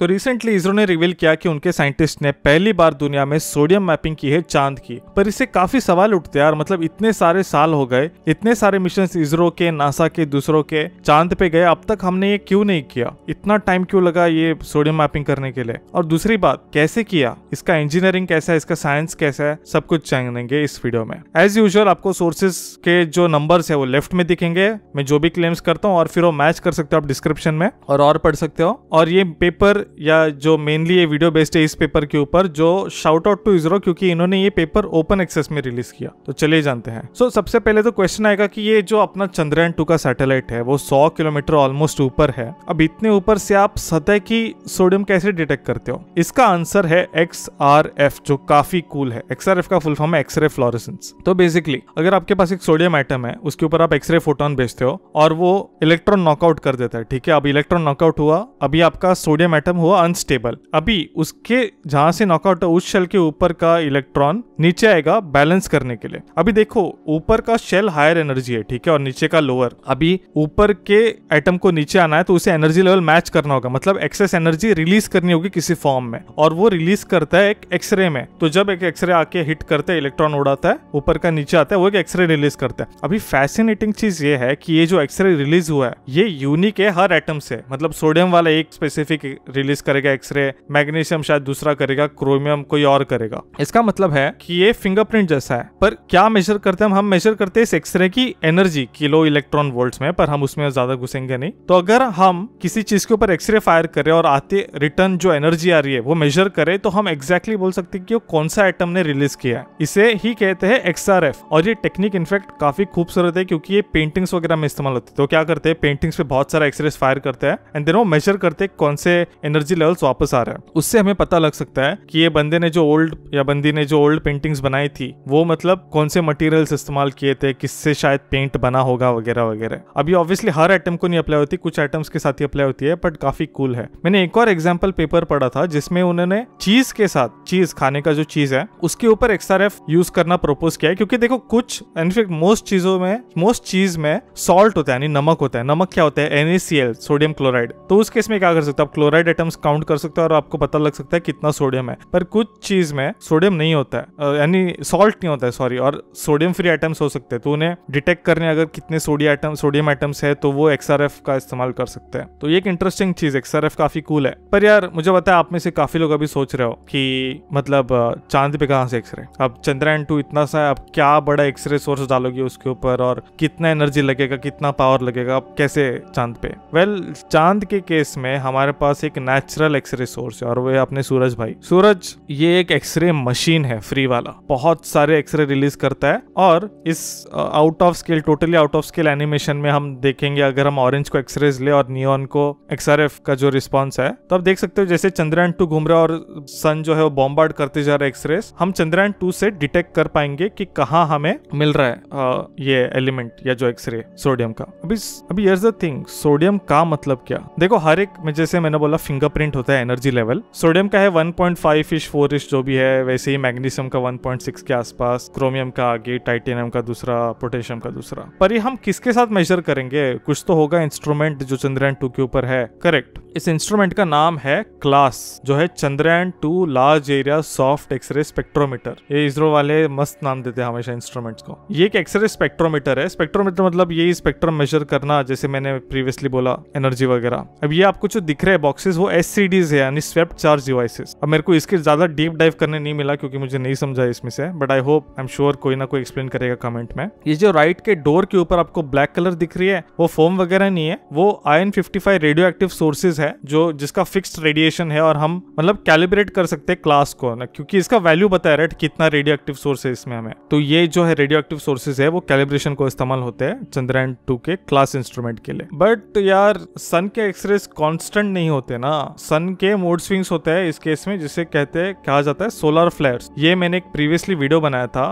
तो रिसेंटली इसरो ने रिवील किया कि उनके साइंटिस्ट ने पहली बार दुनिया में सोडियम मैपिंग की है चांद की पर इससे काफी सवाल उठते हैं यार मतलब इतने सारे साल हो गए इतने सारे मिशन इसरो के नासा के दूसरों के चांद पे गए अब तक हमने ये क्यों नहीं किया इतना टाइम क्यों लगा ये सोडियम मैपिंग करने के लिए और दूसरी बात कैसे किया इसका इंजीनियरिंग कैसा है इसका साइंस कैसा है सब कुछ जानेंगे इस वीडियो में एज यूजल आपको सोर्सेज के जो नंबर है वो लेफ्ट में दिखेंगे मैं जो भी क्लेम्स करता हूँ और फिर वो मैच कर सकते हो आप डिस्क्रिप्शन में और और पढ़ सकते हो और ये पेपर या जो मेनली ये वीडियो बेस्ड है इस पेपर के ऊपर जो शाउट आउट टू इसरो क्योंकि इन्होंने ये पेपर ओपन एक्सेस में रिलीज किया तो चलिए जानते हैं सो so, सबसे पहले तो क्वेश्चन आएगा कि ये जो अपना चंद्रयान टू का सैटेलाइट है वो सौ किलोमीटर ऑलमोस्ट ऊपर है अब इतने ऊपर से आप सतह की सोडियम कैसे डिटेक्ट करते हो इसका आंसर है एक्स आर एफ जो काफी कूल है एक्सआरएफ का फुल फॉर्म है एक्सरे फ्लोरेसेंस तो बेसिकली अगर आपके पास एक सोडियम आइटम है उसके ऊपर आप एक्सरे फोटोन भेजते हो और वो इलेक्ट्रॉन नॉकआउट कर देता है ठीक है अब इलेक्ट्रॉन नॉकआउट हुआ अभी आपका सोडियम आइटम हुआ अनस्टेबल अभी उसके जहाँ से नॉकआउट उस शेल के ऊपर का इलेक्ट्रॉन नीचे आएगा बैलेंस करने के लिए अभी देखो ऊपर का शेल हायर एनर्जी है ठीक है और नीचे का लोअर अभी ऊपर के एटम को नीचे आना है तो उसे एनर्जी लेवल मैच करना होगा मतलब एक्सेस एनर्जी रिलीज करनी होगी किसी फॉर्म में और वो रिलीज करता है एक एक्सरे में तो जब एक एक्सरे आके हिट करता है इलेक्ट्रॉन उड़ाता है ऊपर का नीचे आता है वो एक एक्सरे रिलीज करता है अभी फैसिनेटिंग चीज ये है कि ये जो एक्सरे रिलीज हुआ है ये यूनिक है हर एटम से मतलब सोडियम वाला एक स्पेसिफिक रिलीज रिलीज करेगा एक्सरे मैग्नीशियम शायद दूसरा करेगा क्रोमियम कोई और करेगा इसका मतलब है कि ये फिंगरप्रिंट जैसा है पर क्या मेजर करते हैं हम मेजर करते हैं इस एक्सरे की एनर्जी किलो इलेक्ट्रॉन वोल्ट में पर हम उसमें ज्यादा घुसेंगे नहीं तो अगर हम किसी चीज के ऊपर एक्सरे फायर करें और आते रिटर्न जो एनर्जी आ रही है वो मेजर करें तो हम एक्जैक्टली exactly बोल सकते हैं कि वो कौन सा एटम ने रिलीज किया है इसे ही कहते हैं एक्सआरएफ और ये टेक्निक इनफेक्ट काफी खूबसूरत है क्योंकि ये पेंटिंग्स वगैरह में इस्तेमाल होती है तो क्या करते हैं पेंटिंग्स पे बहुत सारा एक्सरे फायर करते हैं एंड देन वो मेजर करते हैं कौन से एनर्जी एनर्जी लेवल्स वापस आ रहे हैं उससे हमें पता लग सकता है कि ये बंदे ने जो ओल्ड या बंदी ने जो ओल्ड पेंटिंग्स बनाई थी वो मतलब कौन से मटेरियल्स इस्तेमाल किए थे किससे शायद पेंट बना होगा वगैरह वगैरह अभी ऑब्वियसली हर आइटम को नहीं अप्लाई होती कुछ आइटम्स के साथ ही अप्लाई होती है बट काफी कूल है मैंने एक और एग्जाम्पल पेपर पढ़ा था जिसमें उन्होंने चीज के साथ चीज खाने का जो चीज है उसके ऊपर एक्सआरएफ यूज करना प्रपोज किया है क्योंकि देखो कुछ इनफेक्ट मोस्ट चीजों में मोस्ट चीज में सॉल्ट होता है यानी नमक होता है नमक क्या होता है एनएसीएल सोडियम क्लोराइड तो उस केस में क्या कर सकते हो आप क्लोराइड आइटम्स काउंट कर सकते हो और आपको पता लग सकता है कितना सोडियम है पर कुछ चीज में सोडियम नहीं होता है यानी सॉल्ट नहीं होता है सॉरी और सोडियम फ्री आइटम्स हो सकते हैं तो उन्हें डिटेक्ट करने अगर कितने सोडियम आइटम सोडियम आइटम्स है तो वो एक्सआरएफ का इस्तेमाल कर सकते हैं तो ये एक इंटरेस्टिंग चीज एक्सआरएफ काफी कूल है पर यार मुझे बताया आप में से काफी लोग अभी सोच रहे हो कि मतलब चांद पे कहा से एक्सरे अब चंद्रयान टू इतना सा है अब क्या बड़ा एक्सरे सोर्स डालोगे उसके ऊपर और कितना एनर्जी लगेगा कितना पावर लगेगा अब कैसे चांद पे वेल well, चांद के केस में हमारे पास एक नेचुरल एक्सरे सोर्स है और वो है अपने सूरज भाई सूरज ये एक एक्सरे मशीन है फ्री वाला बहुत सारे एक्सरे रिलीज करता है और इस out of scale totally out of scale animation में हम देखेंगे अगर हम ऑरेंज को एक्सरेज ले और नियॉन को एक्सआरएफ का जो रिस्पॉन्स है तो आप देख सकते हो जैसे चंद्रयान टू घूम रहे और सन जो है वो बॉम्बार्ड करते जा रहे है एक्सरेज हम चंद्रयान टू से डिटेक्ट कर पाएंगे कि कहा हमें मिल रहा है ये एलिमेंट या जो एक्सरे सोडियम का अभी अभी थिंग सोडियम का मतलब क्या देखो हर एक में जैसे मैंने बोला फिंगर उनका प्रिंट होता है एनर्जी लेवल सोडियम का है 1.5 इश फोर इश जो भी है वैसे ही मैग्नीशियम का 1.6 के आसपास क्रोमियम का आगे टाइटेनियम का दूसरा पोटेशियम का दूसरा पर ये हम किसके साथ मेजर करेंगे कुछ तो होगा इंस्ट्रूमेंट जो चंद्रयान टू के ऊपर है करेक्ट इस इंस्ट्रूमेंट का नाम है क्लास जो है Chandrayaan two large area soft X ray spectrometer ये इसरो वाले मस्त नाम देते हैं हमेशा इंस्ट्रूमेंट्स को ये एक एक्सरे स्पेक्ट्रोमीटर है स्पेक्ट्रोमीटर मतलब ये स्पेक्ट्रम मेजर करना जैसे मैंने प्रीवियसली बोला एनर्जी वगैरह अब ये आपको जो दिख रहे हैं बॉक्सेस वो एस है यानी स्वेप्ट चार्ज डिवाइसेस अब मेरे को इसके ज़्यादा डीप डाइव करने नहीं मिला क्योंकि मुझे नहीं समझा इसमें से but I hope I am sure कोई ना कोई एक्सप्लेन करेगा कमेंट में ये जो राइट के डोर के ऊपर आपको ब्लैक कलर दिख रही है वो फोम वगैरह नहीं है वो ion five radioactive sources है जो जिसका फिक्स रेडिएशन है और हम मतलब कैलिब्रेट कर सकते हैं क्लास को ना क्योंकि इसका वैल्यू बताया रेट कितना रेडियो एक्टिव सोर्स है इसमें हमें तो ये जो है रेडियो एक्टिव सोर्सेज है वो कैलिब्रेशन को इस्तेमाल होते हैं चंद्रयान टू के क्लास इंस्ट्रूमेंट के लिए बट यार सन के एक्सरेज कॉन्स्टेंट नहीं होते ना सन हाँ। के मोड स्विंग्स होते हैं इस केस में जिसे कहते हैं कहा जाता है सोलर फ्लेयर्स ये मैंने एक प्रीवियसली वीडियो बनाया था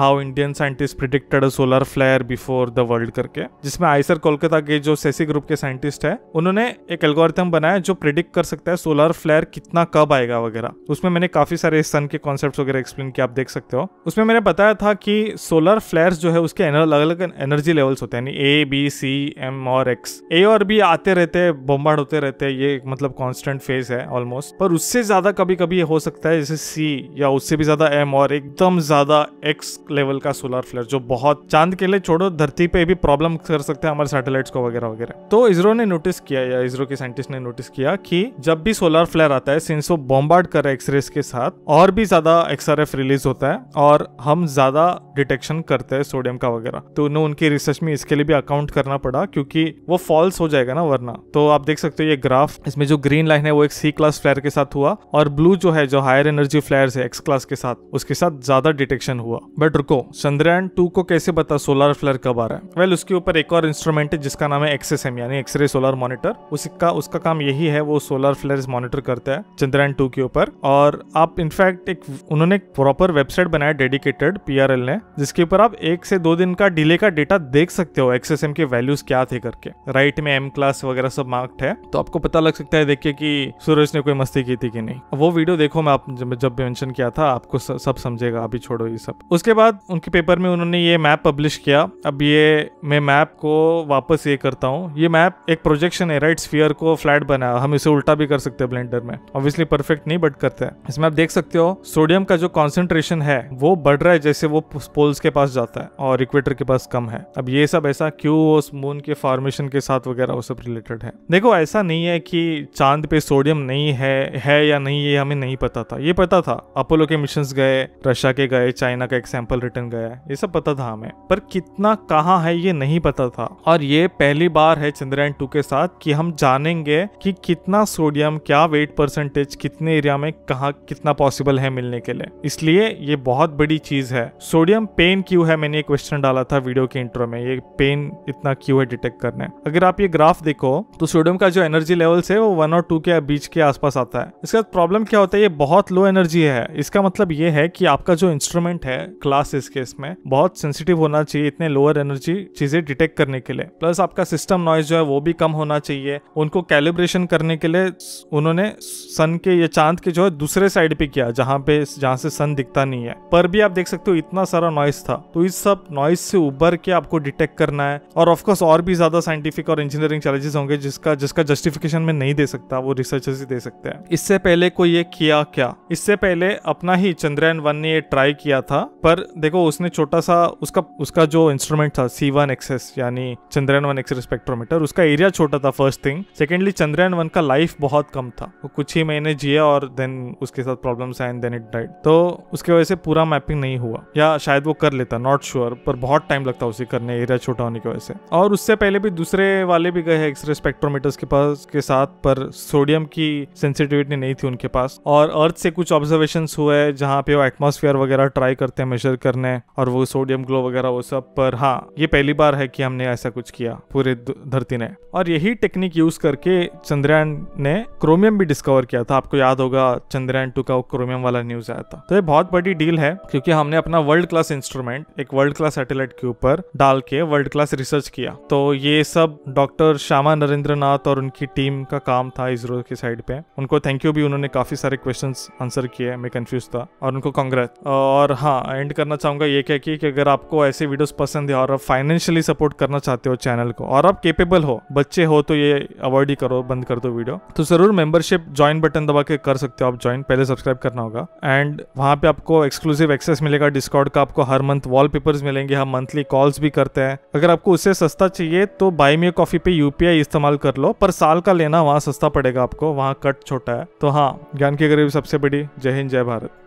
how Indian scientist predicted solar flare before the world करके जिसमें आइसर कोलकाता के जो सेसी ग्रुप के साइंटिस्ट है उन्होंने एक एल्गोरिथम बनाया जो प्रिडिक्ट कर सकता है सोलर फ्लेयर कितना कब आएगा वगैरह उसमें मैंने काफी सारे सन के कॉन्सेप्ट वगैरह एक्सप्लेन किया आप देख सकते हो उसमें मैंने बताया था कि सोलर फ्लेयर्स जो है उसके अलग अलग एनर्जी लेवल्स होते हैं ए बी सी एम और एक्स ए और बी आते रहते हैं बम्बार्ड होते रहते हैं ये मतलब कौन कॉन्स्टेंट फेज है ऑलमोस्ट पर उससे ज्यादा कभी कभी ये हो सकता है जैसे सी या उससे भी ज्यादा एम और एकदम ज्यादा एक्स लेवल का सोलर फ्लेयर जो बहुत चांद के लिए छोड़ो धरती पे भी प्रॉब्लम कर सकते हैं हमारे सैटेलाइट्स को वगैरह वगैरह तो इसरो ने नोटिस किया या इसरो के साइंटिस्ट ने नोटिस किया कि जब भी सोलर फ्लेयर आता है सिंस वो बॉम्बार्ड कर रहा के साथ और भी ज्यादा एक्सआरएफ रिलीज होता है और हम ज्यादा डिटेक्शन करते हैं सोडियम का वगैरह तो उन्हें उनके रिसर्च में इसके लिए भी अकाउंट करना पड़ा क्योंकि वो फॉल्स हो जाएगा ना वरना तो आप देख सकते हो ये ग्राफ इसमें जो ग्रीन ग्रीन लाइन है वो एक सी क्लास फ्लेयर के साथ हुआ और ब्लू जो है जो हायर एनर्जी फ्लेयर है एक्स क्लास के साथ उसके साथ ज्यादा डिटेक्शन हुआ बट रुको चंद्रयान टू को कैसे पता सोलर फ्लेयर कब आ रहा है वेल उसके ऊपर एक और इंस्ट्रूमेंट है जिसका नाम है एक्सएसएम यानी एक्सरे सोलर मॉनिटर उसका उसका काम यही है वो सोलर फ्लेयर मॉनिटर करता है चंद्रयान टू के ऊपर और आप इनफैक्ट एक उन्होंने प्रॉपर वेबसाइट बनाया डेडिकेटेड पी ने जिसके ऊपर आप एक से दो दिन का डिले का डेटा देख सकते हो एक्सएसएम के वैल्यूज क्या थे करके राइट में एम क्लास वगैरह सब मार्क्ड है तो आपको पता लग सकता है देखिए कि सूरज ने कोई मस्ती की थी कि नहीं वो वीडियो देखो मैं आप जब, जब मेंशन किया था आपको सब समझेगा अभी छोड़ो ये सब उसके बाद उनके पेपर में उन्होंने ये मैप पब्लिश किया अब ये मैं मैप को वापस ये करता हूँ ये मैप एक प्रोजेक्शन है राइट स्फीयर को फ्लैट बनाया हम इसे उल्टा भी कर सकते हैं ब्लेंडर में ऑब्वियसली परफेक्ट नहीं बट करते हैं इसमें आप देख सकते हो सोडियम का जो कॉन्सेंट्रेशन है वो बढ़ रहा है जैसे वो पोल्स के पास जाता है और इक्वेटर के पास कम है अब ये सब ऐसा क्यों मून के फॉर्मेशन के साथ वगैरह वो सब रिलेटेड है देखो ऐसा नहीं है कि चांद चांद पे सोडियम नहीं है है या नहीं ये हमें नहीं पता था ये पता था अपोलो के मिशन गए रशिया के गए चाइना का एक सैंपल रिटर्न गया ये सब पता था हमें पर कितना कहाँ है ये नहीं पता था और ये पहली बार है चंद्रयान टू के साथ कि हम जानेंगे कि कितना सोडियम क्या वेट परसेंटेज कितने एरिया में कहा कितना पॉसिबल है मिलने के लिए इसलिए ये बहुत बड़ी चीज है सोडियम पेन क्यों है मैंने एक क्वेश्चन डाला था वीडियो के इंट्रो में ये पेन इतना क्यों है डिटेक्ट करने अगर आप ये ग्राफ देखो तो सोडियम का जो एनर्जी लेवल्स है वो वन और टू के बीच के आसपास आता है इसके बाद प्रॉब्लम क्या होता है ये बहुत लो एनर्जी है इसका मतलब ये है कि आपका जो इंस्ट्रूमेंट है क्लास इस केस में बहुत सेंसिटिव होना चाहिए इतने लोअर एनर्जी चीजें डिटेक्ट करने के लिए प्लस आपका सिस्टम नॉइज जो है वो भी कम होना चाहिए उनको कैलिब्रेशन करने के लिए उन्होंने सन के या चांद के जो है दूसरे साइड पे किया जहाँ पे जहाँ से सन दिखता नहीं है पर भी आप देख सकते हो इतना सारा नॉइस था तो इस सब नॉइस से उबर के आपको डिटेक्ट करना है और ऑफकोर्स और भी ज्यादा साइंटिफिक और इंजीनियरिंग चैलेंजेस होंगे जिसका जिसका जस्टिफिकेशन में नहीं दे सकता सकता वो रिसर्चर्स ही दे सकते हैं इससे पहले कोई ये किया क्या इससे पहले अपना ही चंद्रयान वन ने ये ट्राई किया था पर देखो उसने छोटा सा उसका उसका जो इंस्ट्रूमेंट था सी वन एक्सेस यानी चंद्रयान वन एक्सेस स्पेक्ट्रोमीटर उसका एरिया छोटा था first thing secondly Chandrayaan one का लाइफ बहुत कम था वो कुछ ही महीने जिए और देन उसके साथ प्रॉब्लम आए देन इट डाइड तो उसकी वजह से पूरा मैपिंग नहीं हुआ या शायद वो कर लेता नॉट श्योर sure, पर बहुत टाइम लगता उसे करने एरिया छोटा होने की वजह से और उससे पहले भी दूसरे वाले भी गए एक्सरे स्पेक्ट्रोमीटर्स के पास के साथ पर सोडियम की सेंसिटिविटी नहीं थी उनके पास और अर्थ से कुछ ऑब्जर्वेशन हुए जहाँ पे वो एटमोसफियर वगैरह ट्राई करते हैं मेजर करने और वो सोडियम ग्लो वगैरह वो सब पर हाँ ये पहली बार है कि हमने ऐसा कुछ किया पूरे धरती ने और यही टेक्निक यूज करके चंद्रयान ने क्रोमियम भी डिस्कवर किया था आपको याद होगा चंद्रयान टू का क्रोमियम वाला न्यूज आया था तो ये बहुत बड़ी डील है क्योंकि हमने अपना वर्ल्ड क्लास इंस्ट्रूमेंट एक वर्ल्ड क्लास सैटेलाइट के ऊपर डाल के वर्ल्ड क्लास रिसर्च किया तो ये सब डॉक्टर श्यामा नरेंद्र नाथ और उनकी टीम का काम था वाइजरो के साइड पे उनको थैंक यू भी उन्होंने काफ़ी सारे क्वेश्चन आंसर किए मैं कंफ्यूज था और उनको कांग्रेस और हाँ एंड करना चाहूंगा ये क्या की अगर आपको ऐसे वीडियोस पसंद है और आप फाइनेंशियली सपोर्ट करना चाहते हो चैनल को और आप केपेबल हो बच्चे हो तो ये अवॉइड ही करो बंद कर दो वीडियो तो ज़रूर मेंबरशिप ज्वाइन बटन दबा के कर सकते हो आप ज्वाइन पहले सब्सक्राइब करना होगा एंड वहां पे आपको एक्सक्लूसिव एक्सेस मिलेगा डिस्काउंट का आपको हर मंथ वॉल मिलेंगे हम मंथली कॉल्स भी करते हैं अगर आपको उससे सस्ता चाहिए तो बाई कॉफी पे यूपीआई इस्तेमाल कर लो पर साल का लेना वहां सस्ता पड़ेगा पड़ेगा आपको वहाँ कट छोटा है तो हाँ ज्ञान की गरीब सबसे बड़ी Jai Hind Jai Bharat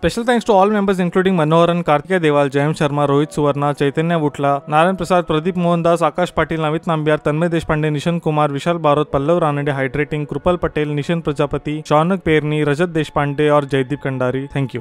special thanks to all members including Manoharan Kartik Deval Jayam Sharma Rohit Suvarna Chaitanya Butla Narayan Prasad Pradeep Mohandas Akash Patil Navit Nambiar Tanmay Deshpande Nishan Kumar Vishal Barot Pallav Ranade hydrating Kripal Patel Nishan Prajapati Shaunak Perni Rajat Deshpande और जयदीप कंडारी थैंक यू